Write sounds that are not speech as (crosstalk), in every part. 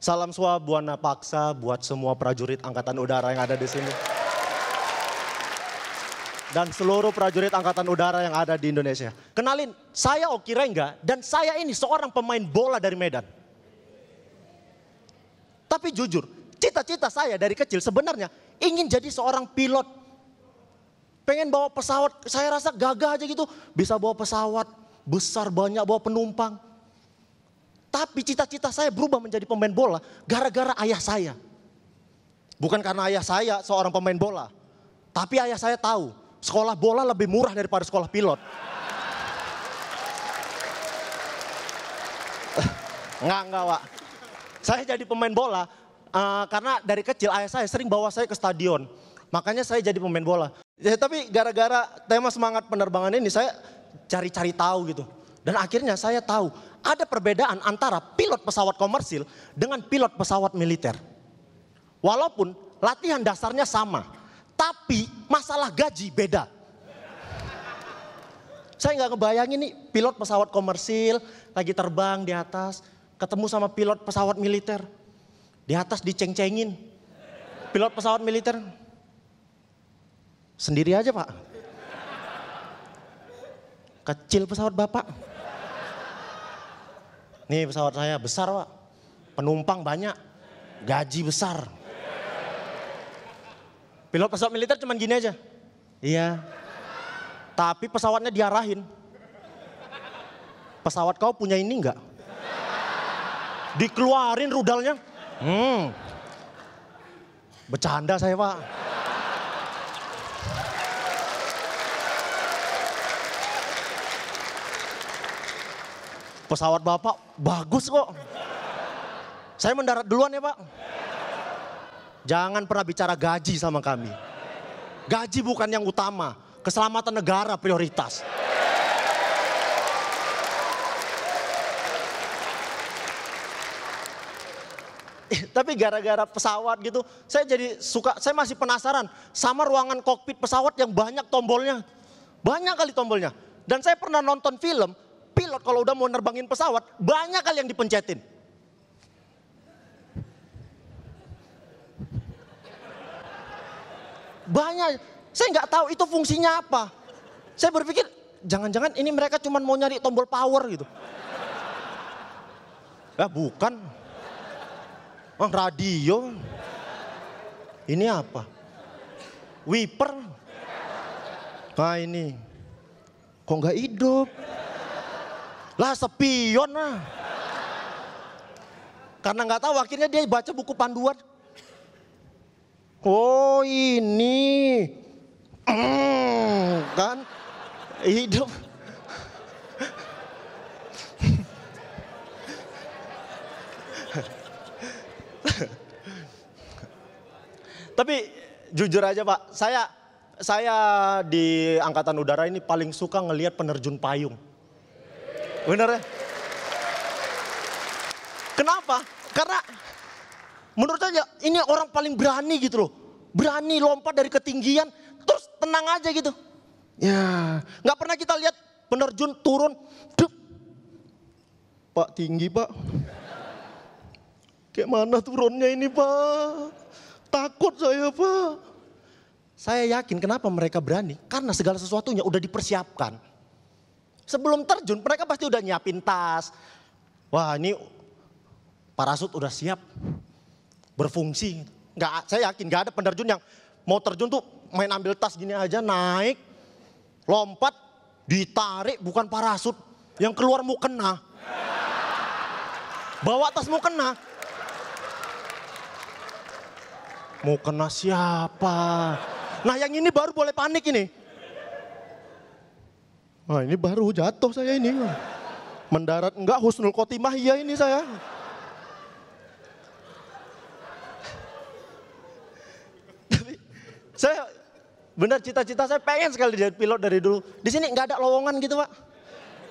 Salam swabuana paksa buat semua prajurit Angkatan Udara yang ada di sini. Dan seluruh prajurit Angkatan Udara yang ada di Indonesia. Kenalin, saya Oki Rengga dan saya ini seorang pemain bola dari Medan. Tapi jujur, cita-cita saya dari kecil sebenarnya ingin jadi seorang pilot. Pengen bawa pesawat, saya rasa gagah aja gitu. Bisa bawa pesawat, besar banyak bawa penumpang tapi cita-cita saya berubah menjadi pemain bola gara-gara ayah saya. Bukan karena ayah saya seorang pemain bola. Tapi ayah saya tahu sekolah bola lebih murah daripada sekolah pilot. Enggak, (laughs) enggak, Wak. Saya jadi pemain bola uh, karena dari kecil ayah saya sering bawa saya ke stadion. Makanya saya jadi pemain bola. Ya, tapi gara-gara tema semangat penerbangan ini saya cari-cari tahu gitu. Dan akhirnya saya tahu ada perbedaan antara pilot pesawat komersil dengan pilot pesawat militer. Walaupun latihan dasarnya sama, tapi masalah gaji beda. Saya nggak ngebayangin nih pilot pesawat komersil lagi terbang di atas, ketemu sama pilot pesawat militer. Di atas diceng-cengin. Pilot pesawat militer. Sendiri aja pak. Kecil pesawat bapak. Nih pesawat saya besar pak, penumpang banyak, gaji besar. Pilot pesawat militer cuman gini aja. Iya. Tapi pesawatnya diarahin. Pesawat kau punya ini enggak? Dikeluarin rudalnya. Hmm. Bercanda saya pak. pesawat bapak bagus kok. Saya mendarat duluan ya pak. Jangan pernah bicara gaji sama kami. Gaji bukan yang utama, keselamatan negara prioritas. Eh, tapi gara-gara pesawat gitu, saya jadi suka, saya masih penasaran sama ruangan kokpit pesawat yang banyak tombolnya. Banyak kali tombolnya. Dan saya pernah nonton film, pilot kalau udah mau nerbangin pesawat, banyak kali yang dipencetin. Banyak. Saya nggak tahu itu fungsinya apa. Saya berpikir, jangan-jangan ini mereka cuma mau nyari tombol power gitu. Ya eh, bukan. Oh, radio. Ini apa? Wiper. Nah ini. Kok nggak hidup? Lah sepion lah. Karena nggak tahu akhirnya dia baca buku panduan. Oh ini. Hmm, kan hidup. Tapi jujur aja Pak, saya saya di angkatan udara ini paling suka ngelihat penerjun payung. Benar ya? Kenapa? Karena menurut saya ini orang paling berani gitu loh. Berani lompat dari ketinggian terus tenang aja gitu. Ya, nggak pernah kita lihat penerjun turun. Dup. Pak tinggi pak. Kayak mana turunnya ini pak? Takut saya pak. Saya yakin kenapa mereka berani? Karena segala sesuatunya udah dipersiapkan. Sebelum terjun mereka pasti udah nyiapin tas. Wah ini parasut udah siap berfungsi. Nggak, saya yakin gak ada penerjun yang mau terjun tuh main ambil tas gini aja naik, lompat, ditarik bukan parasut. Yang keluar mau kena. Bawa tas mau kena. Mau kena siapa? Nah yang ini baru boleh panik ini. Wah ini baru jatuh saya ini. Mendarat enggak husnul khotimah ya ini saya. Tapi saya benar cita-cita saya pengen sekali jadi pilot dari dulu. Di sini enggak ada lowongan gitu pak.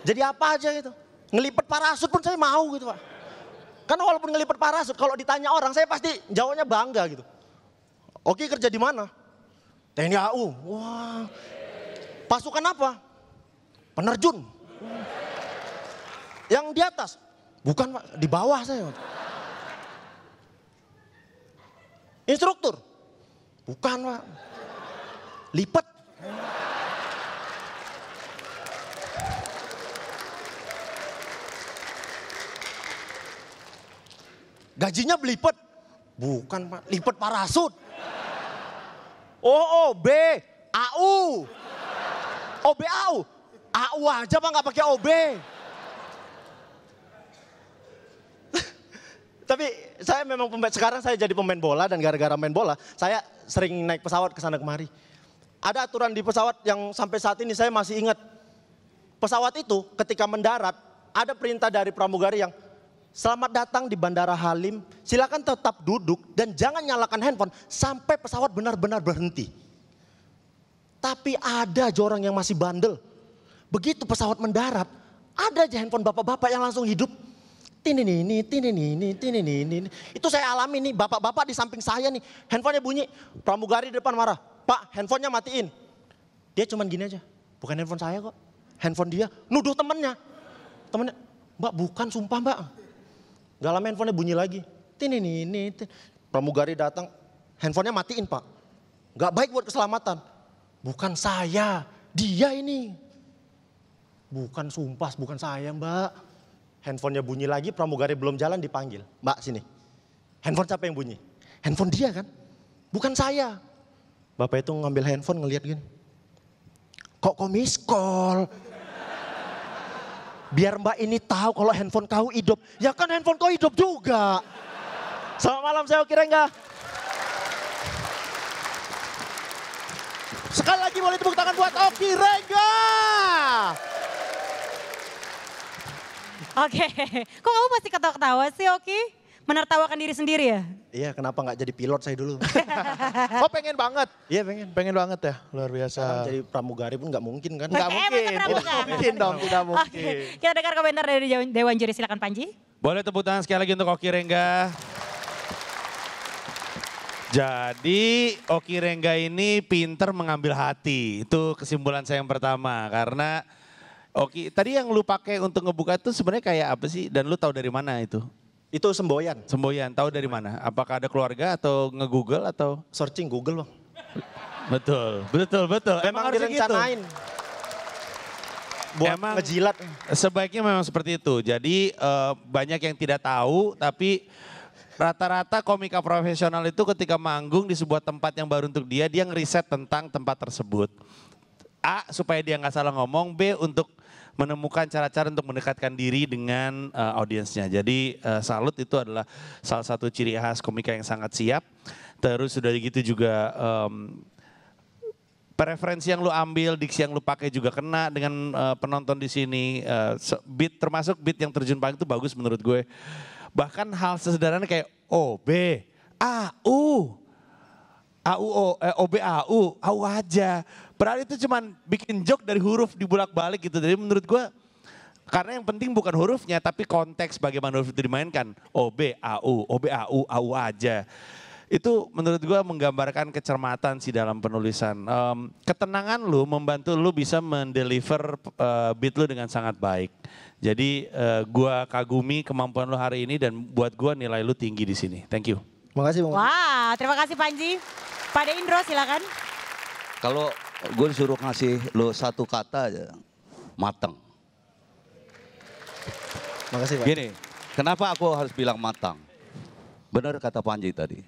Jadi apa aja gitu. Ngelipet parasut pun saya mau gitu pak. Kan walaupun ngelipet parasut kalau ditanya orang saya pasti jawabnya bangga gitu. Oke kerja di mana? TNI AU. Wah. Pasukan apa? penerjun. Yang di atas, bukan Pak, di bawah saya. Instruktur, bukan Pak, lipat. Gajinya belipet. Bukan Pak, lipet parasut. O O B A U. O B A U. AU aja pak nggak pakai OB. Tapi saya memang pemain sekarang saya jadi pemain bola dan gara-gara main bola saya sering naik pesawat ke sana kemari. Ada aturan di pesawat yang sampai saat ini saya masih ingat. Pesawat itu ketika mendarat ada perintah dari pramugari yang Selamat datang di Bandara Halim. Silakan tetap duduk dan jangan nyalakan handphone sampai pesawat benar-benar berhenti. Tapi ada orang yang masih bandel. Begitu pesawat mendarat, ada aja handphone bapak-bapak yang langsung hidup. Tini nini, tini nini, tini nini. Itu saya alami nih, bapak-bapak di samping saya nih. Handphonenya bunyi, pramugari di depan marah. Pak, handphonenya matiin. Dia cuman gini aja, bukan handphone saya kok. Handphone dia, nuduh temennya. Temennya, mbak bukan sumpah mbak. Gak lama handphonenya bunyi lagi. Tini nini, ini Pramugari datang, handphonenya matiin pak. Gak baik buat keselamatan. Bukan saya, dia ini. Bukan sumpah, bukan saya mbak. Handphonenya bunyi lagi, pramugari belum jalan dipanggil. Mbak sini. Handphone siapa yang bunyi? Handphone dia kan? Bukan saya. Bapak itu ngambil handphone ngeliat gini. Kok komis call? Biar mbak ini tahu kalau handphone kau hidup. Ya kan handphone kau hidup juga. Selamat malam saya kira enggak. Sekali lagi boleh tepuk tangan buat Oki Rega. Oke, (laughs) kok kamu pasti ketawa-ketawa sih Oki? Menertawakan diri sendiri ya? Iya, kenapa nggak jadi pilot saya dulu? (laughs) oh pengen banget? Iya pengen. Pengen banget ya, luar biasa. Sekarang jadi pramugari pun nggak mungkin kan? Nggak eh, mungkin. Eh, tidak mungkin dong, tidak mungkin. Okay. Kita dengar komentar dari Dewan Juri, silakan Panji. Boleh tepuk tangan sekali lagi untuk Oki Rengga. Jadi Oki Rengga ini pinter mengambil hati. Itu kesimpulan saya yang pertama. Karena Oke, tadi yang lu pakai untuk ngebuka itu sebenarnya kayak apa sih? Dan lu tahu dari mana itu? Itu semboyan. Semboyan, tahu dari mana? Apakah ada keluarga atau nge-google atau? Searching Google bang. Betul, betul, betul. Memang, Emang gitu? direncanain. Gitu buat emang ngejilat. Sebaiknya memang seperti itu. Jadi uh, banyak yang tidak tahu tapi rata-rata komika profesional itu ketika manggung di sebuah tempat yang baru untuk dia, dia ngeriset tentang tempat tersebut. A supaya dia nggak salah ngomong, B untuk menemukan cara-cara untuk mendekatkan diri dengan uh, audiensnya. Jadi uh, salut itu adalah salah satu ciri khas komika yang sangat siap. Terus sudah gitu juga um, preferensi yang lu ambil, diksi yang lu pakai juga kena dengan uh, penonton di sini. Uh, beat termasuk beat yang terjun paling itu bagus menurut gue. Bahkan hal sesederhana kayak O, B, A, U, A, U, O, eh, O, B, A, U, A, U aja Padahal itu cuman bikin joke dari huruf dibulak-balik gitu. Jadi menurut gue karena yang penting bukan hurufnya tapi konteks bagaimana huruf itu dimainkan. O B A U, O B A U, A U aja. Itu menurut gue menggambarkan kecermatan sih dalam penulisan. Um, ketenangan lu membantu lu bisa mendeliver uh, beat lu dengan sangat baik. Jadi uh, eh, gue kagumi kemampuan lu hari ini dan buat gue nilai lu tinggi di sini. Thank you. Terima kasih Bang. Wah, terima kasih Panji. Pada Indro silakan. Kalau gue disuruh ngasih lo satu kata aja, matang. Makasih Pak. Gini, kenapa aku harus bilang matang? Benar kata Panji tadi.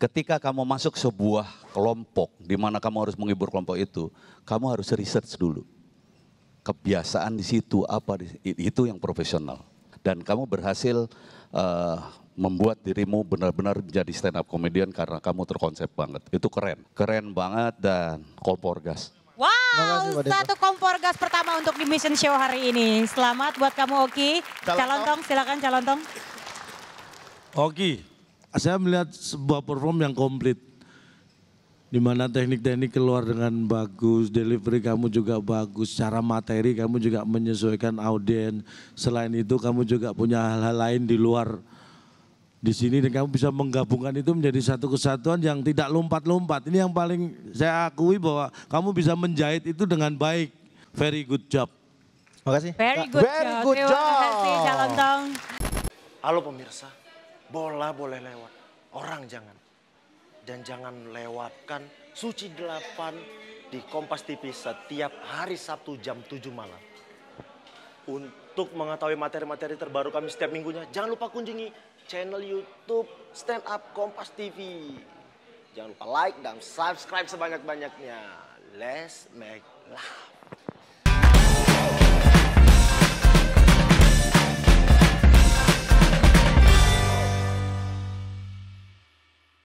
Ketika kamu masuk sebuah kelompok, di mana kamu harus menghibur kelompok itu, kamu harus research dulu. Kebiasaan di situ apa, itu yang profesional. Dan kamu berhasil uh, membuat dirimu benar-benar menjadi stand up comedian karena kamu terkonsep banget. Itu keren. Keren banget dan kompor gas. Wow, Makasih, satu kompor gas pertama untuk di Mission Show hari ini. Selamat buat kamu Oki. Calon, calon tong, silakan calon tong. Oki, saya melihat sebuah perform yang komplit. Di mana teknik-teknik keluar dengan bagus, delivery kamu juga bagus, cara materi kamu juga menyesuaikan audiens Selain itu kamu juga punya hal-hal lain di luar di sini dan kamu bisa menggabungkan itu menjadi satu kesatuan yang tidak lompat-lompat. Ini yang paling saya akui bahwa kamu bisa menjahit itu dengan baik. Very good job. Makasih. Very good Very job. Good job. Terima kasih Calon Halo pemirsa, bola boleh lewat, orang jangan. Dan jangan lewatkan Suci 8 di Kompas TV setiap hari Sabtu jam 7 malam. Untuk untuk mengetahui materi-materi terbaru kami setiap minggunya, jangan lupa kunjungi channel YouTube Stand Up Kompas TV. Jangan lupa like dan subscribe sebanyak-banyaknya. Let's make love.